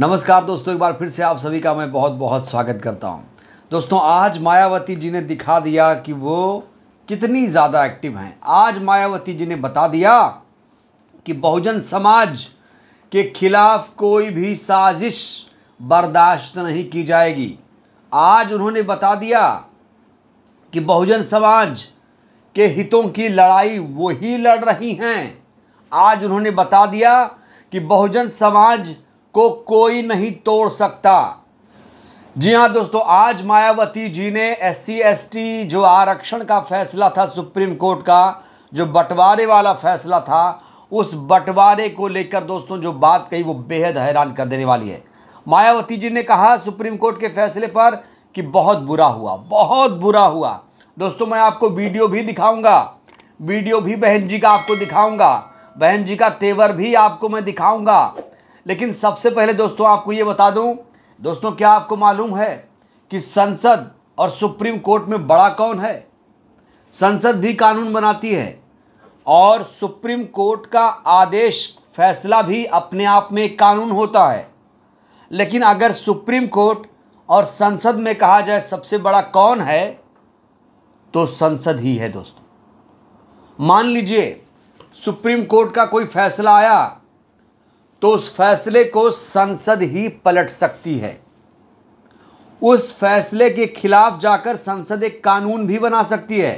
नमस्कार दोस्तों एक बार फिर से आप सभी का मैं बहुत बहुत स्वागत करता हूं दोस्तों आज मायावती जी ने दिखा दिया कि वो कितनी ज़्यादा एक्टिव हैं आज मायावती जी ने बता दिया कि बहुजन समाज के खिलाफ कोई भी साजिश बर्दाश्त नहीं की जाएगी आज उन्होंने बता दिया कि बहुजन समाज के हितों की लड़ाई वही लड़ रही हैं आज उन्होंने बता दिया कि बहुजन समाज को कोई नहीं तोड़ सकता जी हाँ दोस्तों आज मायावती जी ने एस सी जो आरक्षण का फैसला था सुप्रीम कोर्ट का जो बंटवारे वाला फैसला था उस बंटवारे को लेकर दोस्तों जो बात कही वो बेहद हैरान कर देने वाली है मायावती जी ने कहा सुप्रीम कोर्ट के फैसले पर कि बहुत बुरा हुआ बहुत बुरा हुआ दोस्तों मैं आपको वीडियो भी दिखाऊंगा वीडियो भी बहन जी का आपको दिखाऊंगा बहन जी का तेवर भी आपको मैं दिखाऊंगा लेकिन सबसे पहले दोस्तों आपको ये बता दूं दोस्तों क्या आपको मालूम है कि संसद और सुप्रीम कोर्ट में बड़ा कौन है संसद भी कानून बनाती है और सुप्रीम कोर्ट का आदेश फैसला भी अपने आप में एक कानून होता है लेकिन अगर सुप्रीम कोर्ट और संसद में कहा जाए सबसे बड़ा कौन है तो संसद ही है दोस्तों मान लीजिए सुप्रीम कोर्ट का कोई फैसला आया तो उस फैसले को संसद ही पलट सकती है उस फैसले के खिलाफ जाकर संसद एक कानून भी बना सकती है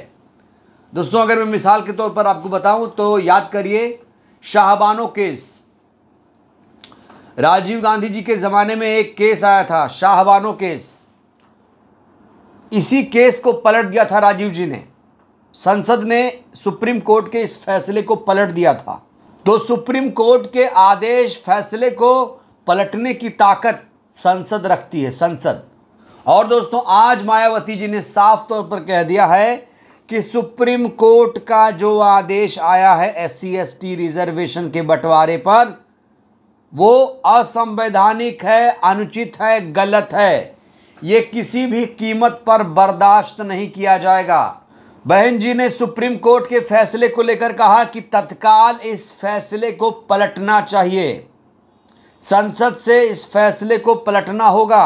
दोस्तों अगर मैं मिसाल के तौर पर आपको बताऊं तो याद करिए शाहबानो केस राजीव गांधी जी के ज़माने में एक केस आया था शाहबानो केस इसी केस को पलट दिया था राजीव जी ने संसद ने सुप्रीम कोर्ट के इस फैसले को पलट दिया था तो सुप्रीम कोर्ट के आदेश फैसले को पलटने की ताकत संसद रखती है संसद और दोस्तों आज मायावती जी ने साफ तौर पर कह दिया है कि सुप्रीम कोर्ट का जो आदेश आया है एस सी रिजर्वेशन के बंटवारे पर वो असंवैधानिक है अनुचित है गलत है ये किसी भी कीमत पर बर्दाश्त नहीं किया जाएगा बहन जी ने सुप्रीम कोर्ट के फैसले को लेकर कहा कि तत्काल इस फैसले को पलटना चाहिए संसद से इस फैसले को पलटना होगा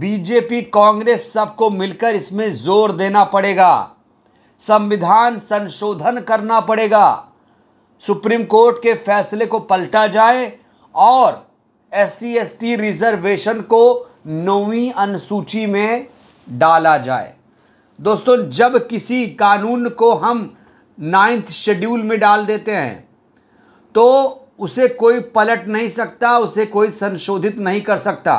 बीजेपी कांग्रेस सबको मिलकर इसमें जोर देना पड़ेगा संविधान संशोधन करना पड़ेगा सुप्रीम कोर्ट के फैसले को पलटा जाए और एस सी रिजर्वेशन को नौवीं अनुसूची में डाला जाए दोस्तों जब किसी कानून को हम नाइन्थ शेड्यूल में डाल देते हैं तो उसे कोई पलट नहीं सकता उसे कोई संशोधित नहीं कर सकता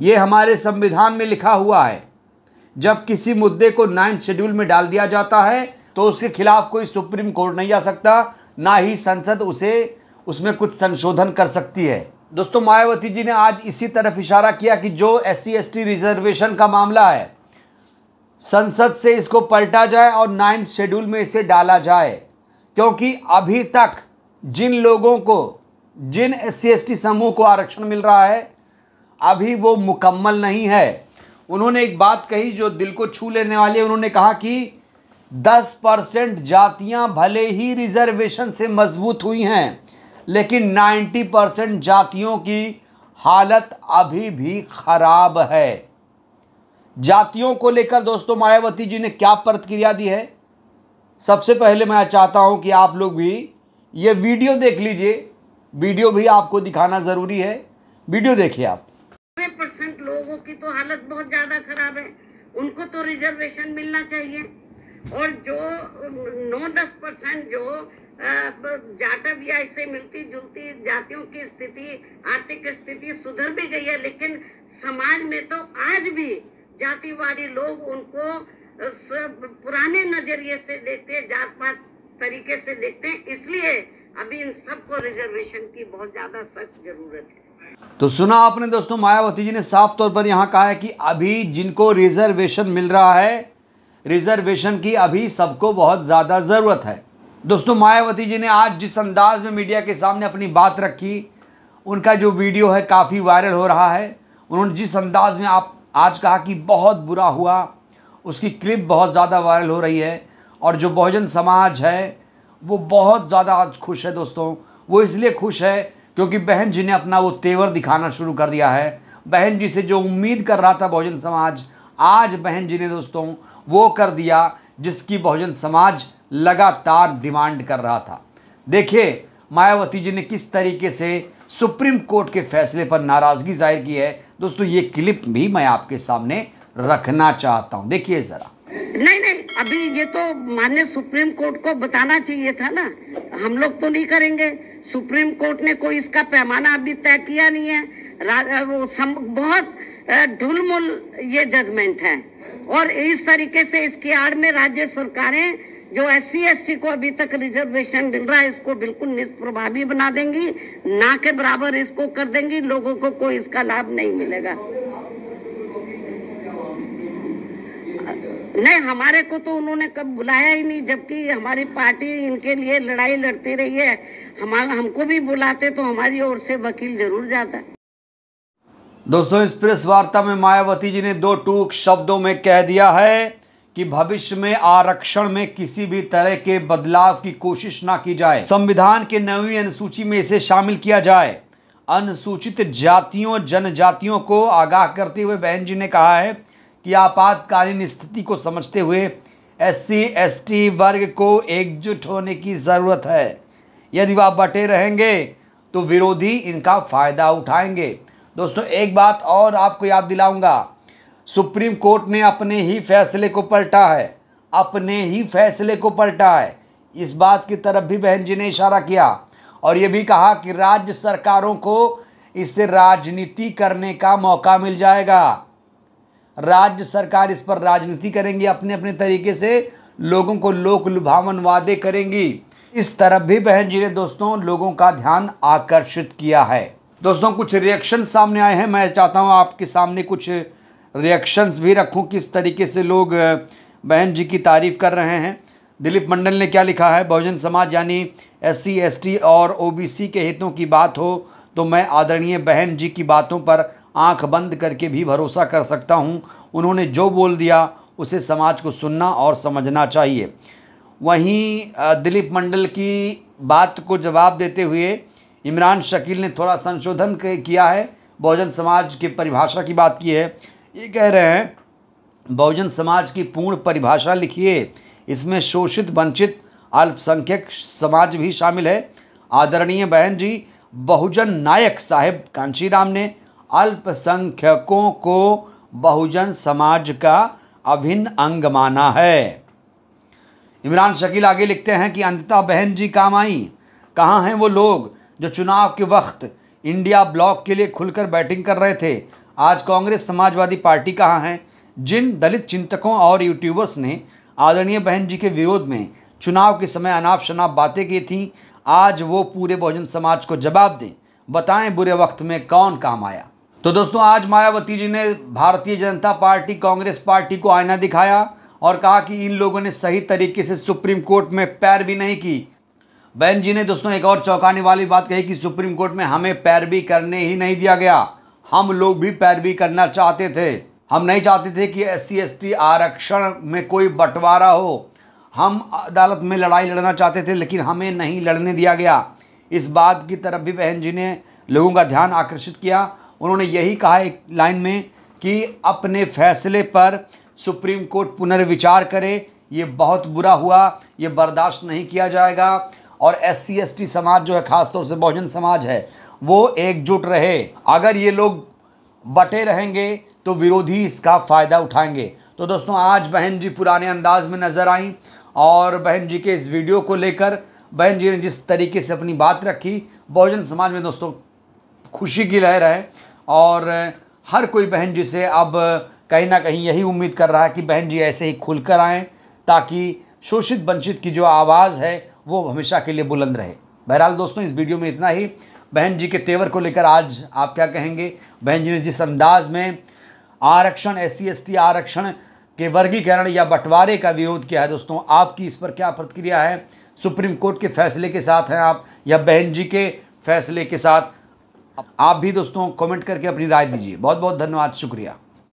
ये हमारे संविधान में लिखा हुआ है जब किसी मुद्दे को नाइन्थ शेड्यूल में डाल दिया जाता है तो उसके खिलाफ कोई सुप्रीम कोर्ट नहीं जा सकता ना ही संसद उसे उसमें कुछ संशोधन कर सकती है दोस्तों मायावती जी ने आज इसी तरफ इशारा किया कि जो एस सी रिजर्वेशन का मामला है संसद से इसको पलटा जाए और नाइन्थ शेड्यूल में इसे डाला जाए क्योंकि अभी तक जिन लोगों को जिन एस सी समूह को आरक्षण मिल रहा है अभी वो मुकम्मल नहीं है उन्होंने एक बात कही जो दिल को छू लेने वाली है उन्होंने कहा कि 10 परसेंट जातियाँ भले ही रिजर्वेशन से मजबूत हुई हैं लेकिन 90 परसेंट जातियों की हालत अभी भी ख़राब है जातियों को लेकर दोस्तों मायावती जी ने क्या प्रतिक्रिया दी है सबसे पहले मैं चाहता हूं कि आप लोग भी ये वीडियो देख लीजिए वीडियो भी आपको दिखाना ज़रूरी है वीडियो देखिए आप परसेंट लोगों की तो हालत बहुत ज़्यादा खराब है उनको तो रिजर्वेशन मिलना चाहिए और जो नौ दस परसेंट जो जाटव या इससे मिलती जुलती जातियों की स्थिति आर्थिक स्थिति सुधर भी गई है लेकिन समाज में तो आज भी जातिवादी लोग उनको सब पुराने नजरिए से देखते हैं जात पात तरीके से देखते हैं इसलिए अभी इन सबको रिजर्वेशन की बहुत ज़्यादा सख्त जरूरत है तो सुना आपने दोस्तों मायावती जी ने साफ तौर पर यहाँ कहा है कि अभी जिनको रिजर्वेशन मिल रहा है रिजर्वेशन की अभी सबको बहुत ज़्यादा ज़रूरत है दोस्तों मायावती जी ने आज जिस अंदाज में मीडिया के सामने अपनी बात रखी उनका जो वीडियो है काफ़ी वायरल हो रहा है उन्होंने जिस अंदाज में आप आज कहा कि बहुत बुरा हुआ उसकी क्लिप बहुत ज़्यादा वायरल हो रही है और जो बहुजन समाज है वो बहुत ज़्यादा आज खुश है दोस्तों वो इसलिए खुश है क्योंकि बहन जी ने अपना वो तेवर दिखाना शुरू कर दिया है बहन जी से जो उम्मीद कर रहा था बहुजन समाज आज बहन जी ने दोस्तों वो कर दिया जिसकी बहुजन समाज लगातार डिमांड कर रहा था देखिए मायावती जी ने किस तरीके से सुप्रीम कोर्ट के फैसले पर नाराज़गी जाहिर की है दोस्तों ये क्लिप भी मैं आपके सामने रखना चाहता हूँ देखिए ज़रा नहीं नहीं अभी ये तो मान्य सुप्रीम कोर्ट को बताना चाहिए था ना हम लोग तो नहीं करेंगे सुप्रीम कोर्ट ने कोई इसका पैमाना अभी तय किया नहीं है वो सम, बहुत ढुलमुल ये जजमेंट है और इस तरीके से इसकी आड़ में राज्य सरकारें जो एस सी को अभी तक रिजर्वेशन मिल रहा है इसको बिल्कुल निष्प्रभावी बना देंगी ना के बराबर इसको कर देंगी लोगों को कोई इसका लाभ नहीं मिलेगा नहीं हमारे को तो उन्होंने कब बुलाया ही नहीं जबकि हमारी पार्टी इनके लिए लड़ाई लड़ती रही है हमारा हमको भी बुलाते तो हमारी ओर से वकील जरूर जाता दोस्तों इस प्रेस वार्ता में मायावती जी ने दो टूक शब्दों में कह दिया है कि भविष्य में आरक्षण में किसी भी तरह के बदलाव की कोशिश ना की जाए संविधान के नवी अनुसूची में इसे शामिल किया जाए अनुसूचित जातियों जनजातियों को आगाह करते हुए बहन जी ने कहा है कि आपातकालीन स्थिति को समझते हुए एस सी वर्ग को एकजुट होने की ज़रूरत है यदि वह बटे रहेंगे तो विरोधी इनका फ़ायदा उठाएंगे दोस्तों एक बात और आपको याद दिलाऊंगा सुप्रीम कोर्ट ने अपने ही फैसले को पलटा है अपने ही फैसले को पलटा है इस बात की तरफ भी बहन जी ने इशारा किया और ये भी कहा कि राज्य सरकारों को इससे राजनीति करने का मौका मिल जाएगा राज्य सरकार इस पर राजनीति करेंगी अपने अपने तरीके से लोगों को लोक लुभावन वादे करेंगी इस तरफ भी बहन जी ने दोस्तों लोगों का ध्यान आकर्षित किया है दोस्तों कुछ रिएक्शन सामने आए हैं मैं चाहता हूँ आपके सामने कुछ रिएक्शंस भी रखूं किस तरीके से लोग बहन जी की तारीफ़ कर रहे हैं दिलीप मंडल ने क्या लिखा है बहुजन समाज यानी एस सी और ओबीसी के हितों की बात हो तो मैं आदरणीय बहन जी की बातों पर आंख बंद करके भी भरोसा कर सकता हूं उन्होंने जो बोल दिया उसे समाज को सुनना और समझना चाहिए वहीं दिलीप मंडल की बात को जवाब देते हुए इमरान शकील ने थोड़ा संशोधन किया है बहुजन समाज के परिभाषा की बात की है ये कह रहे हैं बहुजन समाज की पूर्ण परिभाषा लिखिए इसमें शोषित वंचित अल्पसंख्यक समाज भी शामिल है आदरणीय बहन जी बहुजन नायक साहेब कांशी ने अल्पसंख्यकों को बहुजन समाज का अभिन्न अंग माना है इमरान शकील आगे लिखते हैं कि अंतता बहन जी काम आई कहाँ हैं वो लोग जो चुनाव के वक्त इंडिया ब्लॉक के लिए खुलकर बैटिंग कर रहे थे आज कांग्रेस समाजवादी पार्टी कहाँ है जिन दलित चिंतकों और यूट्यूबर्स ने आदरणीय बहन जी के विरोध में चुनाव के समय अनाप शनाप बातें की थीं आज वो पूरे बहुजन समाज को जवाब दें बताएं बुरे वक्त में कौन काम आया तो दोस्तों आज मायावती जी ने भारतीय जनता पार्टी कांग्रेस पार्टी को आईना दिखाया और कहा कि इन लोगों ने सही तरीके से सुप्रीम कोर्ट में पैर भी नहीं की बहन जी ने दोस्तों एक और चौंकाने वाली बात कही कि सुप्रीम कोर्ट में हमें पैर भी करने ही नहीं दिया गया हम लोग भी पैरवी करना चाहते थे हम नहीं चाहते थे कि एस सी आरक्षण में कोई बंटवारा हो हम अदालत में लड़ाई लड़ना चाहते थे लेकिन हमें नहीं लड़ने दिया गया इस बात की तरफ भी बहन जी ने लोगों का ध्यान आकर्षित किया उन्होंने यही कहा एक लाइन में कि अपने फैसले पर सुप्रीम कोर्ट पुनर्विचार करे ये बहुत बुरा हुआ ये बर्दाश्त नहीं किया जाएगा और एस सी समाज जो है ख़ासतौर से बहुजन समाज है वो एकजुट रहे अगर ये लोग बटे रहेंगे तो विरोधी इसका फ़ायदा उठाएंगे तो दोस्तों आज बहन जी पुराने अंदाज में नज़र आई और बहन जी के इस वीडियो को लेकर बहन जी ने जिस तरीके से अपनी बात रखी बहुजन समाज में दोस्तों खुशी की लहर है और हर कोई बहन जी से अब कहीं ना कहीं यही उम्मीद कर रहा है कि बहन जी ऐसे ही खुल कर आएँ ताकि शोषित वंचित की जो आवाज़ है वो हमेशा के लिए बुलंद रहे बहरहाल दोस्तों इस वीडियो में इतना ही बहन जी के तेवर को लेकर आज आप क्या कहेंगे बहन जी ने जिस अंदाज में आरक्षण एस सी आरक्षण के वर्गीकरण या बंटवारे का विरोध किया है दोस्तों आपकी इस पर क्या प्रतिक्रिया है सुप्रीम कोर्ट के फैसले के साथ हैं आप या बहन जी के फैसले के साथ आप भी दोस्तों कमेंट करके अपनी राय दीजिए बहुत बहुत धन्यवाद शुक्रिया